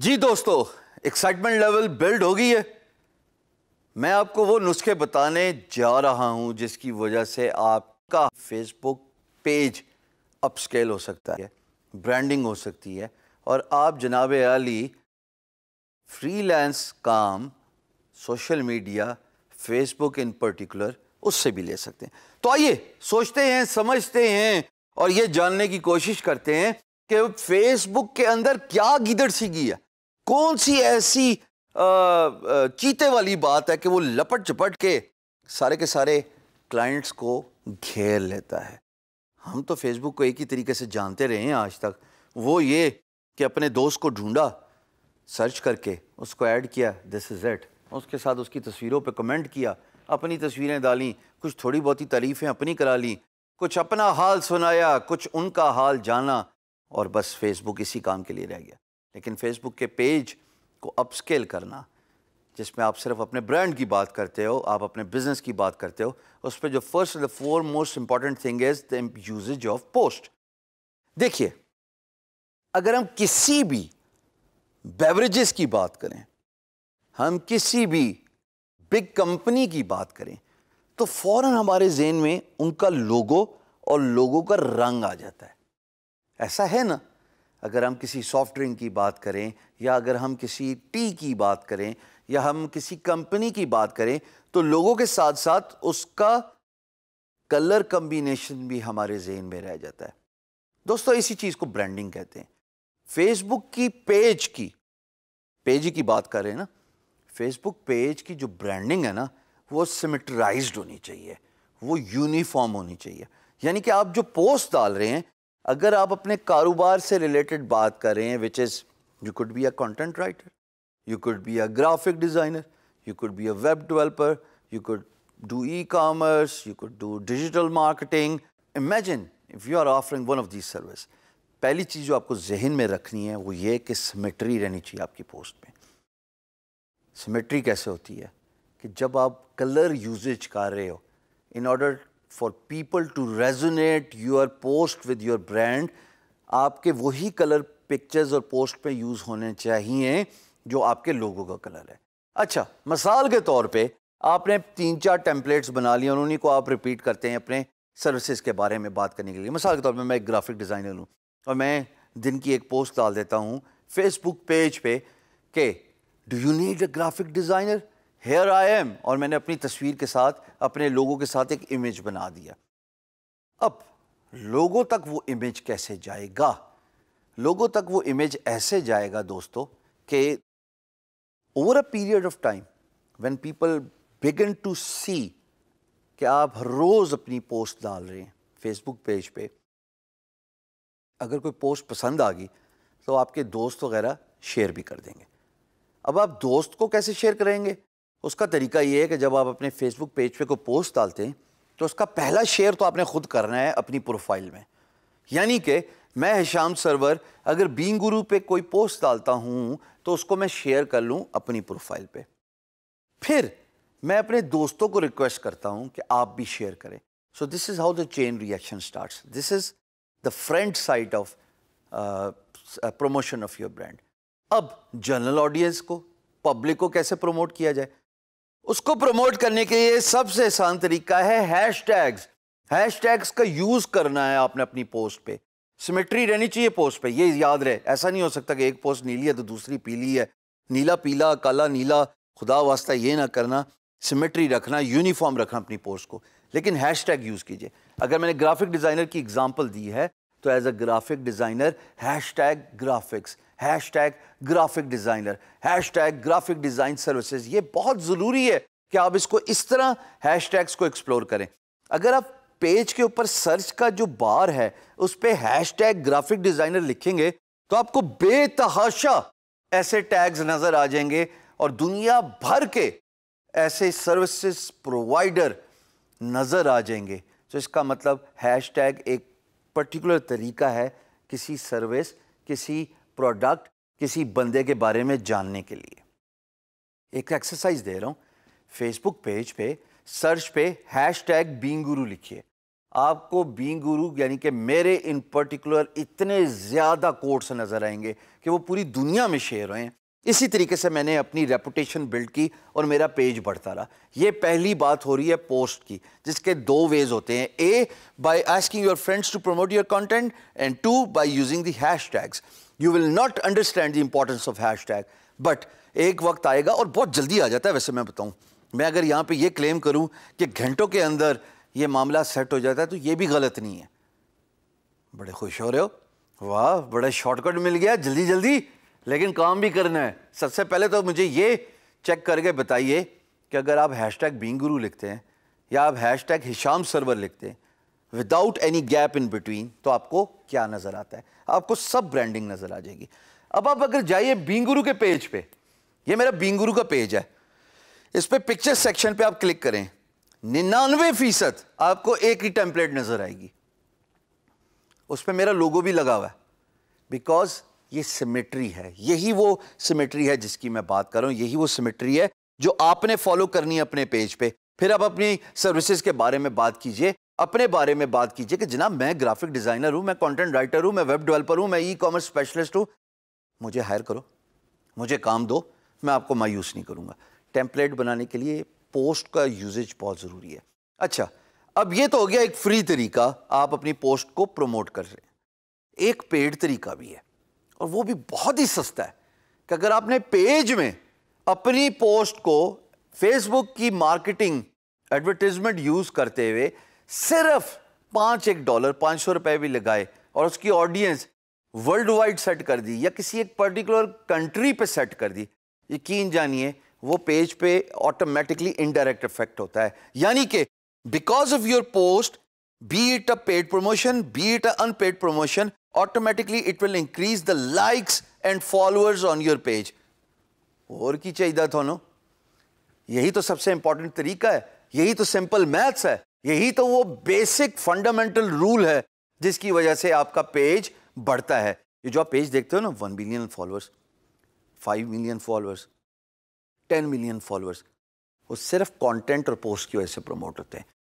जी दोस्तों excitement level build हो गई है मैं आपको वो नुस्खे बताने जा रहा हूं जिसकी वजह से आपका फेसबुक पेज अपस्केल हो सकता है ब्रांडिंग हो सकती है और आप जनाब अली फ्रीलांस काम social media Facebook in particular उससे भी ले सकते हैं तो आइए सोचते हैं समझते हैं और ये जानने की कोशिश करते हैं कि फेसबुक के अंदर क्या गिदड़ सी गई है कौन सी ऐसी चीते वाली बात है कि वो लपट चपट के सारे के सारे क्लाइंट्स को घेर लेता है हम तो फेसबुक को एक ही तरीके से जानते रहे हैं आज तक वो ये कि अपने दोस्त को ढूंढा सर्च करके उसको ऐड किया दिस इज़ एट उसके साथ उसकी तस्वीरों पे कमेंट किया अपनी तस्वीरें डाली कुछ थोड़ी बहुत ही तारीफ़ें अपनी करा ली कुछ अपना हाल सुनाया कुछ उनका हाल जाना और बस फेसबुक इसी काम के लिए रह गया लेकिन फेसबुक के पेज को अपस्केल करना जिसमें आप सिर्फ अपने ब्रांड की बात करते हो आप अपने बिजनेस की बात करते हो उस पर जो first the foremost important thing is the usages of post देखिए अगर हम किसी भी बेवरेजेस की बात करें हम किसी भी बिग कंपनी की बात करें तो फौरन हमारे जेन में उनका लोगो और लोगों का रंग आ जाता है ऐसा है ना अगर हम किसी सॉफ्ट ड्रिंक की बात करें या अगर हम किसी टी की बात करें या हम किसी कंपनी की बात करें तो लोगों के साथ साथ उसका कलर कम्बिनेशन भी हमारे जेन में रह जाता है दोस्तों इसी चीज़ को ब्रांडिंग कहते हैं फेसबुक की पेज की पेज की बात करें ना फेसबुक पेज की जो ब्रांडिंग है ना वो सिमिटराइज होनी चाहिए वो यूनिफॉर्म होनी चाहिए यानी कि आप जो पोस्ट डाल रहे हैं अगर आप अपने कारोबार से रिलेटेड बात कर रहे हैं which is you could be a content writer you could be a graphic designer you could be a web developer you could do e commerce you could do digital marketing imagine if you are offering one of these service पहली चीज़ जो आपको जहन में रखनी है वो ये कि सिमेट्री रहनी चाहिए आपकी पोस्ट में सिमेट्री कैसे होती है कि जब आप कलर यूजेज कर रहे हो in order for people to resonate your post with your brand आपके वही कलर पिक्चर्स और पोस्ट पे यूज़ होने चाहिए जो आपके लोगों का कलर है अच्छा मिसाल के तौर पे आपने तीन चार टेम्पलेट्स बना लिए और उन्हीं को आप रिपीट करते हैं अपने सर्विसेज के बारे में बात करने के लिए मिसाल के तौर पर मैं एक ग्राफिक डिज़ाइनर हूँ और मैं दिन की एक पोस्ट डाल देता हूँ फेसबुक पेज पे कि do you need a graphic designer here I am और मैंने अपनी तस्वीर के साथ अपने लोगों के साथ एक इमेज बना दिया अब लोगों तक वो इमेज कैसे जाएगा लोगों तक वो इमेज ऐसे जाएगा दोस्तों कि over a period of time when people begin to see कि आप रोज़ अपनी पोस्ट डाल रहे हैं फेसबुक पेज पे अगर कोई पोस्ट पसंद आ गई तो आपके दोस्त वगैरह शेयर भी कर देंगे अब आप दोस्त को कैसे शेयर करेंगे उसका तरीका ये है कि जब आप अपने फेसबुक पेज पे कोई पोस्ट डालते हैं तो उसका पहला शेयर तो आपने ख़ुद करना है अपनी प्रोफाइल में यानी कि मैं हिशाम सरवर अगर बीन गुरु पे कोई पोस्ट डालता हूँ तो उसको मैं शेयर कर लूँ अपनी प्रोफाइल पर फिर मैं अपने दोस्तों को रिक्वेस्ट करता हूँ कि आप भी शेयर करें so this is how the chain reaction start this is the front side of uh, promotion of your brand. अब जनरल ऑडियंस को पब्लिक को कैसे प्रमोट किया जाए उसको प्रमोट करने के लिए सबसे आसान तरीका है हैश हैशटैग्स हैश टैग्स का यूज़ करना है आपने अपनी पोस्ट पे सिमेट्री रहनी चाहिए पोस्ट पे ये याद रहे ऐसा नहीं हो सकता कि एक पोस्ट नीली है तो दूसरी पीली है नीला पीला काला नीला खुदा वास्ता ये ना करना सिमेट्री रखना यूनिफॉर्म रखना अपनी पोस्ट को लेकिन हैश टैग यूज़ कीजिए अगर मैंने ग्राफिक डिज़ाइनर की एग्जाम्पल दी है तो as a graphic designer hash tag graphics hash tag graphic designer hash tag graphic design services ये बहुत ज़रूरी है कि आप इसको इस तरह हैश टैग्स को एक्सप्लोर करें अगर आप पेज के ऊपर सर्च का जो बार है उस पर हैश टैग ग्राफिक डिज़ाइनर लिखेंगे तो आपको बेतहाशा ऐसे टैग्स नज़र आ जाएंगे और दुनिया भर के ऐसे सर्विसेज प्रोवाइडर नज़र आ जाएंगे तो इसका मतलब हैश टैग एक पर्टिकुलर तरीका है किसी सर्विस किसी प्रोडक्ट किसी बंदे के बारे में जानने के लिए एक एक्सरसाइज दे रहा हूँ फेसबुक पेज पे सर्च पे हैश टैग बींग गुरु लिखिए आपको बींग गुरु यानी कि मेरे इन पर्टिकुलर इतने ज़्यादा कोर्ट्स नज़र आएंगे कि वो पूरी दुनिया में शेयर हैं इसी तरीके से मैंने अपनी रेपुटेशन बिल्ड की और मेरा पेज बढ़ता रहा ये पहली बात हो रही है पोस्ट की जिसके दो वेज होते हैं A by asking your friends to promote your content and two by using the hash tags you will not understand the importance of hash tag but एक वक्त आएगा और बहुत जल्दी आ जाता है वैसे मैं बताऊँ मैं अगर यहाँ पर यह क्लेम करूँ कि घंटों के अंदर ये मामला सेट हो जाता है तो ये भी गलत नहीं है बड़े खुश हो रहे हो वाह बड़ा शॉर्टकट मिल गया जल्दी जल्दी लेकिन काम भी करना है सबसे पहले तो मुझे ये चेक करके बताइए कि अगर आप हैश टैग बींग गुरु लिखते हैं या आप हैश टैग हिशाम सर्वर लिखते हैं without any gap in between तो आपको क्या नज़र आता है आपको सब ब्रांडिंग नज़र आ जाएगी अब आप अगर जाइए बींगुरु के पेज पे ये मेरा बींगुरु का पेज है इस पर पिक्चर सेक्शन पे आप क्लिक करें निन्यानवे फीसद आपको एक ही टेम्पलेट नज़र आएगी उस पर मेरा लोगो भी लगा हुआ है बिकॉज ये सिमेट्री है यही वो सिमेट्री है जिसकी मैं बात कर रहा हूँ यही वो सिमेट्री है जो आपने फॉलो करनी है अपने पेज पे फिर आप अपनी सर्विसेज के बारे में बात कीजिए अपने बारे में बात कीजिए कि जनाब मैं ग्राफिक डिज़ाइनर हूँ मैं कंटेंट राइटर हूँ मैं वेब डेवलपर हूँ मैं ई कॉमर्स स्पेशलिस्ट हूँ मुझे हायर करो मुझे काम दो मैं आपको मायूस नहीं करूँगा टेम्पलेट बनाने के लिए पोस्ट का यूजेज बहुत ज़रूरी है अच्छा अब ये तो हो गया एक फ्री तरीका आप अपनी पोस्ट को प्रमोट कर रहे हैं एक पेड तरीका भी है और वो भी बहुत ही सस्ता है कि अगर आपने पेज में अपनी पोस्ट को फेसबुक की मार्केटिंग एडवर्टीजमेंट यूज़ करते हुए सिर्फ पांच एक डॉलर पांच सौ रुपए भी लगाए और उसकी ऑडियंस वर्ल्ड वाइड सेट कर दी या किसी एक पर्टिकुलर कंट्री पे सेट कर दी यकीन जानिए वो पेज पे ऑटोमेटिकली इनडायरेक्ट इफेक्ट होता है यानी कि because of your post be it a paid promotion be it a unpaid promotion automatically it will increase the likes and followers on your page और की चाहिए थानू यही तो सबसे इंपॉर्टेंट तरीका है यही तो सिंपल मैथ्स है यही तो वो बेसिक फंडामेंटल रूल है जिसकी वजह से आपका पेज बढ़ता है ये जो आप पेज देखते हो ना one million followers five million followers ten million followers वो सिर्फ कंटेंट और पोस्ट की वजह से प्रमोट होते हैं